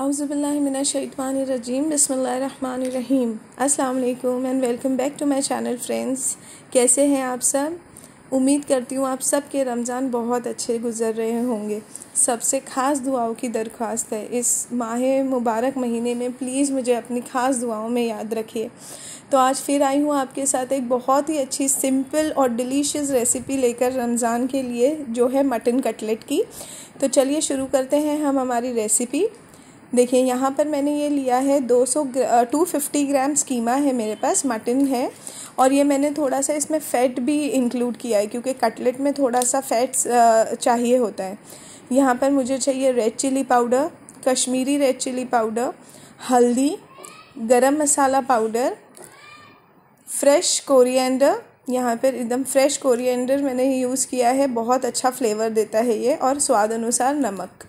अज़बिल्लिमिनशैतवानरजीम बसमीम अल्लाम and welcome back to my channel friends कैसे हैं आप सब उम्मीद करती हूँ आप सब के रमज़ान बहुत अच्छे गुजर रहे होंगे सबसे ख़ास दुआओं की दरख्वास्त है इस माह मुबारक महीने में प्लीज़ मुझे अपनी ख़ास दुआओं में याद रखिए तो आज फिर आई हूँ आपके साथ एक बहुत ही अच्छी सिंपल और डिलीशियस रेसिपी लेकर रमज़ान के लिए जो है मटन कटलेट की तो चलिए शुरू करते हैं हम हमारी रेसिपी देखिए यहाँ पर मैंने ये लिया है 200 टू फिफ्टी ग्राम स्कीमा है मेरे पास मटन है और ये मैंने थोड़ा सा इसमें फ़ैट भी इंक्लूड किया है क्योंकि कटलेट में थोड़ा सा फ़ैट्स चाहिए होता है यहाँ पर मुझे चाहिए red chilli powder Kashmiri red chilli powder हल्दी गरम मसाला पाउडर फ्रेश कोरिएंडर यहाँ पर एकदम फ्रेश कोरिएंडर मैंने यूज़ किया है बहुत अच्छा फ्लेवर देता है ये और स्वाद अनुसार नमक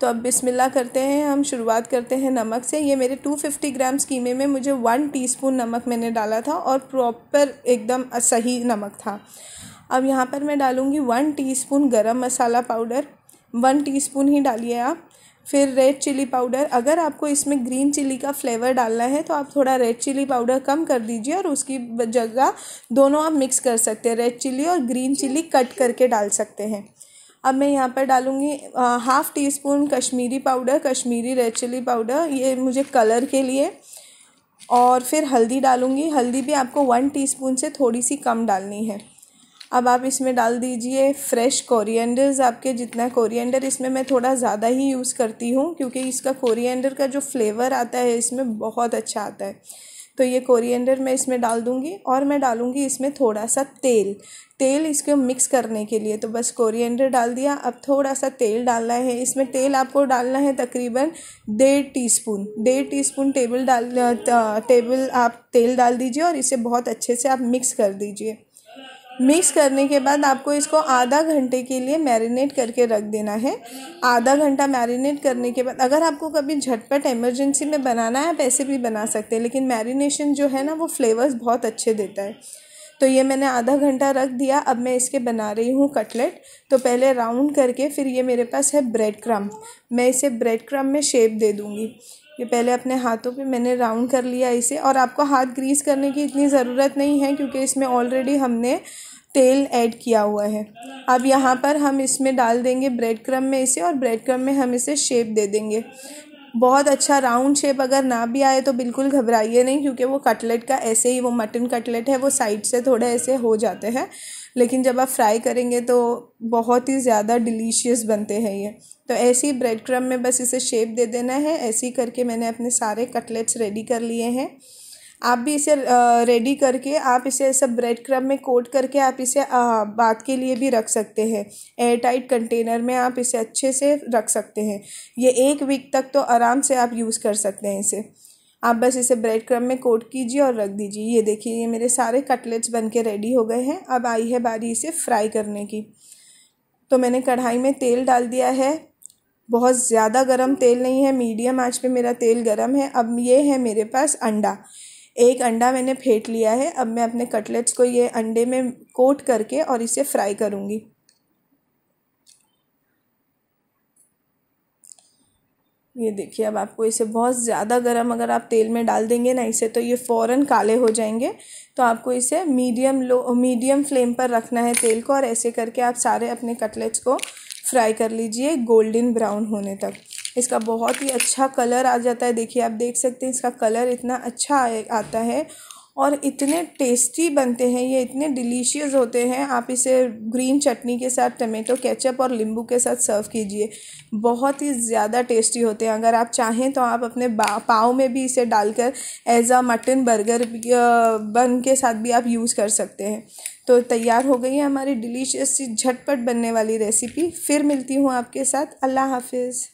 तो अब बिस्मिल्लाह करते हैं हम शुरुआत करते हैं नमक से ये मेरे 250 ग्राम्स कीमे में मुझे वन टीस्पून नमक मैंने डाला था और प्रॉपर एकदम सही नमक था अब यहाँ पर मैं डालूँगी वन टीस्पून गरम मसाला पाउडर वन टीस्पून ही डालिए आप फिर रेड चिली पाउडर अगर आपको इसमें ग्रीन चिली का फ्लेवर डालना है तो आप थोड़ा रेड चिली पाउडर कम कर दीजिए और उसकी जगह दोनों आप मिक्स कर सकते हैं रेड चिली और ग्रीन चिली कट करके डाल सकते हैं अब मैं यहाँ पर डालूँगी half teaspoon Kashmiri powder Kashmiri red chilli powder ये मुझे कलर के लिए और फिर हल्दी डालूँगी हल्दी भी आपको वन टीस्पून से थोड़ी सी कम डालनी है अब आप इसमें डाल दीजिए फ्रेश कोरिएंडर्स आपके जितना कोरिएंडर इसमें मैं थोड़ा ज़्यादा ही यूज़ करती हूँ क्योंकि इसका कोरिएंडर का जो फ्लेवर आता है इसमें बहुत अच्छा आता है तो ये कोरिएंडर मैं इसमें डाल दूँगी और मैं डालूँगी इसमें थोड़ा सा तेल तेल इसको मिक्स करने के लिए तो बस कोरिएंडर डाल दिया अब थोड़ा सा तेल डालना है इसमें तेल आपको डालना है तकरीबन डेढ़ टीस्पून डेढ़ टीस्पून टेबल डाल टेबल आप तेल डाल दीजिए और इसे बहुत अच्छे से आप मिक्स कर दीजिए मिक्स करने के बाद आपको इसको आधा घंटे के लिए मैरिनेट करके रख देना है आधा घंटा मैरिनेट करने के बाद अगर आपको कभी झटपट इमरजेंसी में बनाना है आप ऐसे भी बना सकते हैं लेकिन मैरिनेशन जो है ना वो फ्लेवर्स बहुत अच्छे देता है तो ये मैंने आधा घंटा रख दिया अब मैं इसके बना रही हूँ कटलेट तो पहले राउंड करके फिर ये मेरे पास है ब्रेड क्रम मैं इसे ब्रेड क्रम में शेप दे दूँगी ये पहले अपने हाथों पे मैंने राउंड कर लिया इसे और आपको हाथ ग्रीस करने की इतनी ज़रूरत नहीं है क्योंकि इसमें ऑलरेडी हमने तेल ऐड किया हुआ है अब यहाँ पर हम इसमें डाल देंगे ब्रेड क्रम में इसे और ब्रेड क्रम में हम इसे शेप दे देंगे बहुत अच्छा राउंड शेप अगर ना भी आए तो बिल्कुल घबराइए नहीं क्योंकि वो कटलेट का ऐसे ही वो मटन कटलेट है वो साइड से थोड़े ऐसे हो जाते हैं लेकिन जब आप फ्राई करेंगे तो बहुत ही ज़्यादा डिलीशियस बनते हैं ये तो ऐसे ही ब्रेड क्रम में बस इसे शेप दे देना है ऐसे ही करके मैंने अपने सारे कटलेट्स रेडी कर लिए हैं आप भी इसे रेडी करके आप इसे सब ब्रेड क्रम में कोट करके आप इसे बात के लिए भी रख सकते हैं एयर टाइट कंटेनर में आप इसे अच्छे से रख सकते हैं ये एक वीक तक तो आराम से आप यूज़ कर सकते हैं इसे आप बस इसे ब्रेड क्रम में कोट कीजिए और रख दीजिए ये देखिए ये मेरे सारे कटलेट्स बन के रेडी हो गए हैं अब आई है बारी इसे फ्राई करने की तो मैंने कढ़ाई में तेल डाल दिया है बहुत ज़्यादा गरम तेल नहीं है मीडियम आंच पे मेरा तेल गरम है अब ये है मेरे पास अंडा एक अंडा मैंने फेंट लिया है अब मैं अपने कटलेट्स को ये अंडे में कोट करके और इसे फ्राई करूँगी ये देखिए अब आपको इसे बहुत ज़्यादा गर्म अगर आप तेल में डाल देंगे ना इसे तो ये फ़ौरन काले हो जाएंगे तो आपको इसे मीडियम लो मीडियम फ्लेम पर रखना है तेल को और ऐसे करके आप सारे अपने कटलेट्स को फ्राई कर लीजिए गोल्डन ब्राउन होने तक इसका बहुत ही अच्छा कलर आ जाता है देखिए आप देख सकते हैं इसका कलर इतना अच्छा आता है और इतने टेस्टी बनते हैं ये इतने डिलीशियस होते हैं आप इसे ग्रीन चटनी के साथ टमेटो केचप और लींबू के साथ सर्व कीजिए बहुत ही ज़्यादा टेस्टी होते हैं अगर आप चाहें तो आप अपने पाव में भी इसे डालकर एज आ मटन बर्गर बन के साथ भी आप यूज़ कर सकते हैं तो तैयार हो गई है हमारी डिलीशियस सी झटपट बनने वाली रेसिपी फिर मिलती हूँ आपके साथ अल्लाह हाफिज़